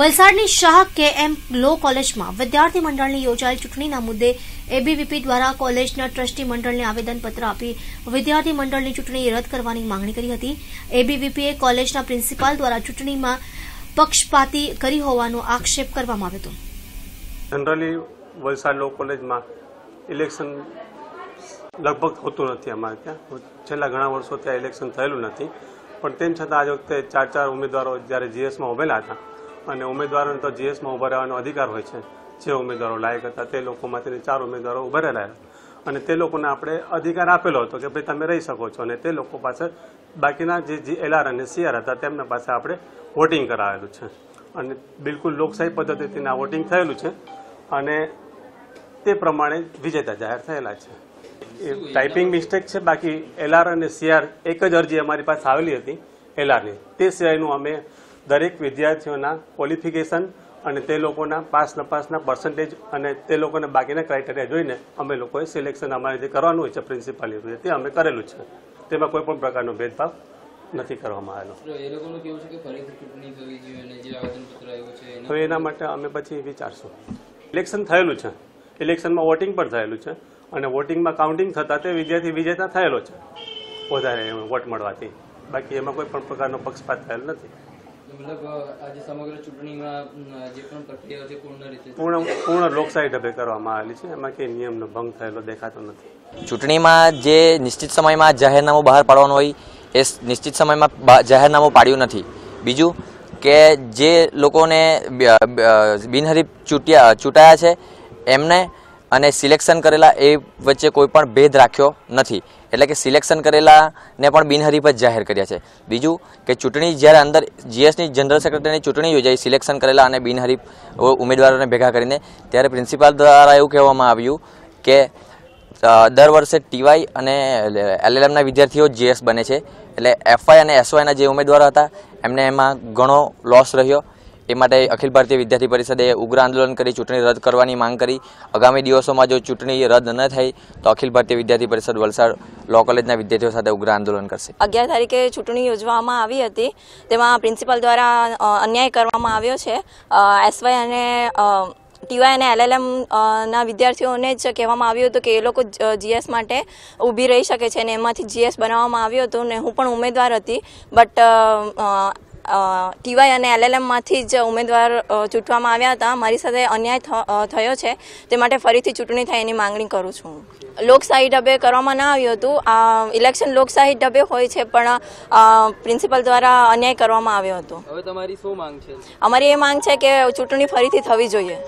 વલસાડની શાહ કે એમ લો કોલેજમાં વિદ્યાર્થી મંડળની યોજાયેલ ચૂંટણીના મુદ્દે એબીવીપી દ્વારા કોલેજના ટ્રસ્ટી મંડળને આવેદનપત્ર આપી વિદ્યાર્થી મંડળની ચૂંટણી રદ કરવાની માંગણી કરી હતી એબીવીપીએ કોલેજના પ્રિન્સિપાલ દ્વારા ચૂંટણીમાં પક્ષપાતી કરી હોવાનો આક્ષેપ કરવામાં આવ્યો હતો જનરલી વલસાડ લો કોલેજમાં ઇલેક્શન લગભગ હોતું નથી અમારે ત્યાં છેલ્લા ઘણા વર્ષો ત્યાં ઇલેક્શન થયેલું નથી પણ તેમ છતાં આજ વખતે ચાર ચાર ઉમેદવારો જ્યારે જીએસમાં ઉભેલા હતા અને ઉમેદવારોને તો જીએસમાં ઉભા રહેવાનો અધિકાર હોય છે જે ઉમેદવારો લાયક હતા તે લોકોમાંથી ચાર ઉમેદવારો ઉભા રહેલા અને તે લોકોને આપણે અધિકાર આપેલો હતો કે ભાઈ તમે રહી શકો છો અને તે લોકો પાસે બાકીના જે જી એલઆર અને સીઆર હતા તેમના પાસે આપણે વોટિંગ કરાવેલું છે અને બિલકુલ લોકશાહી પદ્ધતિથી આ વોટિંગ થયેલું છે અને તે પ્રમાણે વિજેતા જાહેર થયેલા છે એ ટાઈપિંગ મિસ્ટેક છે બાકી એલઆર અને સીઆર એક જ અરજી અમારી પાસે આવેલી હતી એલઆરની તે સિવાયનું અમે દરેક વિદ્યાર્થીઓના ક્વોલિફિકેશન અને તે લોકોના પાસ નપાસના પર્સન્ટેજ અને તે લોકોને બાકીના ક્રાઇટેરિયા જોઈને અમે લોકોએ સિલેક્શન અમારે જે કરવાનું હોય છે પ્રિન્સિપાલની તે અમે કરેલું છે તેમાં કોઈ પણ પ્રકારનો ભેદભાવ નથી કરવામાં આવેલો તો એના માટે અમે પછી વિચારશું ઇલેક્શન થયેલું છે ઇલેક્શનમાં વોટિંગ પણ થયેલું છે અને વોટિંગમાં કાઉન્ટિંગ થતાં તે વિદ્યાર્થી વિજેતા થયેલો છે વધારે વોટ મળવાથી બાકી એમાં કોઈ પણ પ્રકારનો પક્ષપાત થયેલ નથી ચૂંટણીમાં જે નિશ્ચિત સમયમાં જાહેરનામું બહાર પાડવાનું હોય એ નિશ્ચિત સમયમાં જાહેરનામું પાડ્યું નથી બીજું કે જે લોકોને બિનહરીફ ચૂંટ્યા ચૂંટાયા છે એમને અને સિલેક્શન કરેલા એ વચ્ચે કોઈ પણ ભેદ રાખ્યો નથી એટલે કે સિલેક્શન કરેલાને પણ બિનહરીફ જ જાહેર કર્યા છે બીજું કે ચૂંટણી જ્યારે અંદર જીએસની જનરલ સેક્રેટરીની ચૂંટણી યોજાઈ સિલેક્શન કરેલા અને બિનહરીફ ઉમેદવારોને ભેગા કરીને ત્યારે પ્રિન્સિપાલ દ્વારા એવું કહેવામાં આવ્યું કે દર વર્ષે ટીવાય અને એલએલએમના વિદ્યાર્થીઓ જીએસ બને છે એટલે એફઆઈ અને એસવાયના જે ઉમેદવારો હતા એમને એમાં ઘણો લોસ રહ્યો તે માટે અખિલ ભારતીય વિદ્યાર્થી પરિષદે ઉગ્ર આંદોલન કરી ચૂંટણી રદ કરવાની માંગ કરી આગામી દિવસોમાં જો ચૂંટણી રદ ન થઈ તો અખિલ ભારતીય વિદ્યાર્થી પરિષદ વલસાડ લો કોલેજના વિદ્યાર્થીઓ સાથે ઉગ્ર આંદોલન કરશે અગિયાર તારીખે ચૂંટણી યોજવામાં આવી હતી તેમાં પ્રિન્સિપાલ દ્વારા અન્યાય કરવામાં આવ્યો છે એસવાય અને ટીવાય અને એલએલએમ ના વિદ્યાર્થીઓને જ કહેવામાં આવ્યું હતું કે એ લોકો જીએસ માટે ઊભી રહી શકે છે અને એમાંથી જીએસ બનાવવામાં આવ્યું હતું ને હું પણ ઉમેદવાર હતી બટ ટીવાય અને એલએલએમમાંથી જ ઉમેદવાર ચૂંટવામાં આવ્યા હતા મારી સાથે અન્યાય થયો છે તે માટે ફરીથી ચૂંટણી થાય એની માંગણી કરું છું લોકશાહી ઢબે કરવામાં ના આવ્યું હતું આ ઇલેક્શન લોકશાહી ઢબે હોય છે પણ પ્રિન્સિપલ દ્વારા અન્યાય કરવામાં આવ્યો હતો હવે તમારી શું માંગ છે અમારી એ માંગ છે કે ચૂંટણી ફરીથી થવી જોઈએ